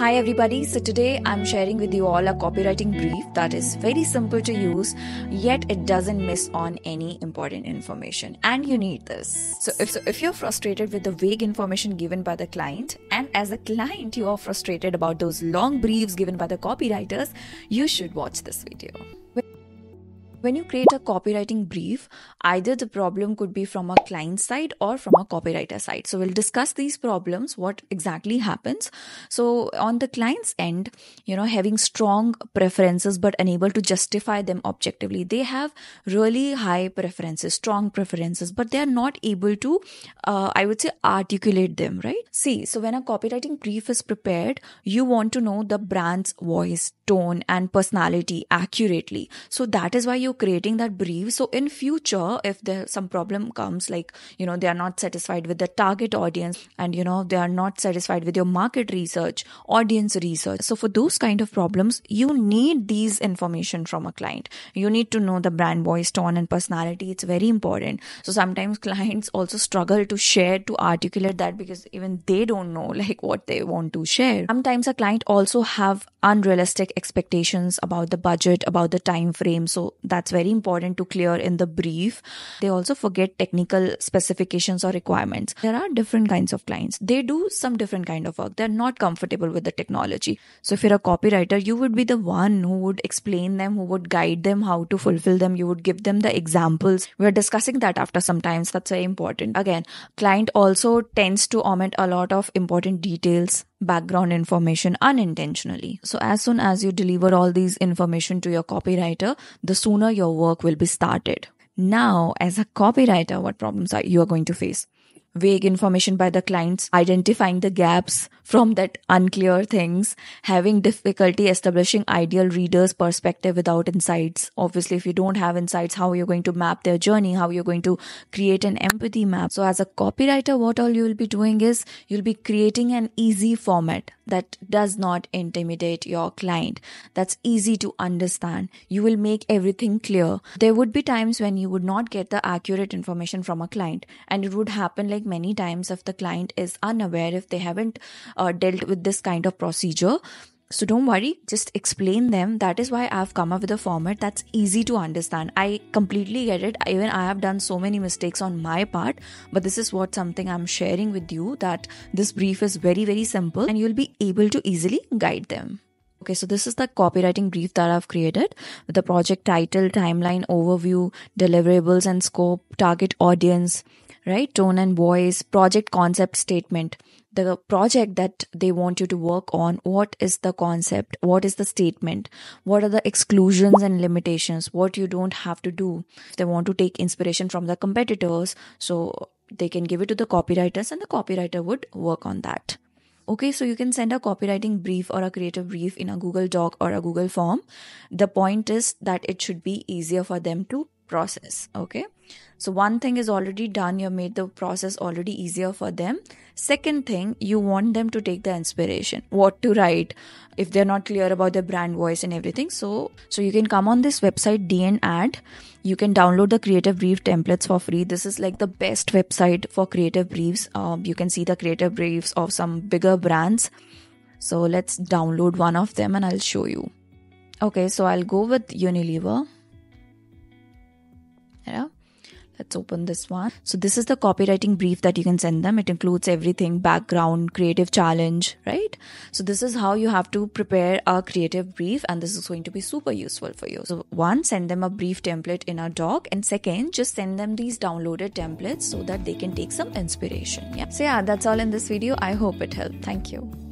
Hi everybody, so today I'm sharing with you all a copywriting brief that is very simple to use, yet it doesn't miss on any important information, and you need this. So if, so if you're frustrated with the vague information given by the client, and as a client you are frustrated about those long briefs given by the copywriters, you should watch this video. When you create a copywriting brief, either the problem could be from a client side or from a copywriter side. So we'll discuss these problems, what exactly happens. So on the client's end, you know, having strong preferences but unable to justify them objectively. They have really high preferences, strong preferences, but they are not able to, uh, I would say, articulate them, right? See, so when a copywriting brief is prepared, you want to know the brand's voice, tone, and personality accurately. So that is why you you creating that brief so in future if there some problem comes like you know they are not satisfied with the target audience and you know they are not satisfied with your market research audience research so for those kind of problems you need these information from a client you need to know the brand voice tone and personality it's very important so sometimes clients also struggle to share to articulate that because even they don't know like what they want to share sometimes a client also have unrealistic expectations about the budget about the time frame so that that's very important to clear in the brief. They also forget technical specifications or requirements. There are different kinds of clients. They do some different kind of work. They're not comfortable with the technology. So if you're a copywriter, you would be the one who would explain them, who would guide them how to fulfill them. You would give them the examples. We're discussing that after sometimes. That's very important. Again, client also tends to omit a lot of important details background information unintentionally. So as soon as you deliver all these information to your copywriter, the sooner your work will be started. Now, as a copywriter, what problems are you are going to face? vague information by the clients, identifying the gaps from that unclear things, having difficulty establishing ideal reader's perspective without insights. Obviously, if you don't have insights, how you're going to map their journey, how you're going to create an empathy map. So as a copywriter, what all you will be doing is you'll be creating an easy format that does not intimidate your client. That's easy to understand. You will make everything clear. There would be times when you would not get the accurate information from a client and it would happen like many times if the client is unaware, if they haven't uh, dealt with this kind of procedure. So don't worry, just explain them. That is why I've come up with a format that's easy to understand. I completely get it. Even I have done so many mistakes on my part, but this is what something I'm sharing with you that this brief is very, very simple and you'll be able to easily guide them. Okay, so this is the copywriting brief that I've created with the project title, timeline, overview, deliverables and scope, target audience, right? Tone and voice, project concept statement, the project that they want you to work on. What is the concept? What is the statement? What are the exclusions and limitations? What you don't have to do. They want to take inspiration from the competitors. So they can give it to the copywriters and the copywriter would work on that. Okay, so you can send a copywriting brief or a creative brief in a Google Doc or a Google form. The point is that it should be easier for them to process. Okay. So, one thing is already done, you made the process already easier for them. Second thing, you want them to take the inspiration, what to write, if they're not clear about their brand voice and everything. So, so you can come on this website, DN Ad. You can download the creative brief templates for free. This is like the best website for creative briefs. Um, you can see the creative briefs of some bigger brands. So, let's download one of them and I'll show you. Okay, so I'll go with Unilever. let's open this one. So this is the copywriting brief that you can send them. It includes everything, background, creative challenge, right? So this is how you have to prepare a creative brief and this is going to be super useful for you. So one, send them a brief template in a doc and second, just send them these downloaded templates so that they can take some inspiration. Yeah. So yeah, that's all in this video. I hope it helped. Thank you.